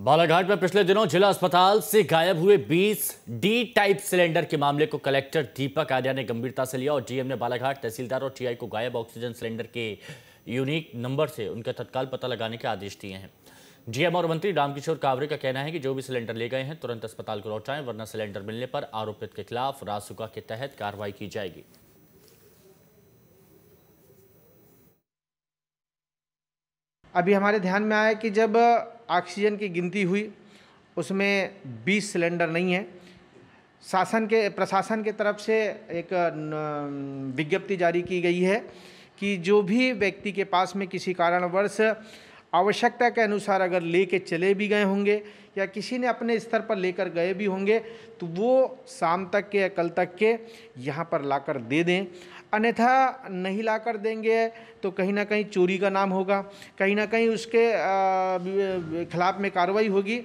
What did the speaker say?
बालाघाट में पिछले दिनों जिला अस्पताल से गायब हुए 20 डी टाइप सिलेंडर के मामले को कलेक्टर दीपक आर्या ने गंभीरता से लिया और डीएम ने बालाघाट तहसीलदार और टीआई को गायब ऑक्सीजन सिलेंडर के यूनिक नंबर से उनका तत्काल पता लगाने के आदेश दिए हैं डीएम और मंत्री रामकिशोर कावरे का कहना है कि जो भी सिलेंडर ले गए हैं तुरंत अस्पताल को लौटाएं वरना सिलेंडर मिलने पर आरोपित के खिलाफ रासुका के तहत कार्रवाई की जाएगी अभी हमारे ध्यान में आया कि जब ऑक्सीजन की गिनती हुई उसमें 20 सिलेंडर नहीं है शासन के प्रशासन के तरफ से एक विज्ञप्ति जारी की गई है कि जो भी व्यक्ति के पास में किसी कारणवश आवश्यकता के अनुसार अगर ले के चले भी गए होंगे या किसी ने अपने स्तर पर लेकर गए भी होंगे तो वो शाम तक के या कल तक के यहाँ पर लाकर दे दें अन्यथा नहीं ला कर देंगे तो कहीं ना कहीं चोरी का नाम होगा कहीं ना कहीं उसके खिलाफ़ में कार्रवाई होगी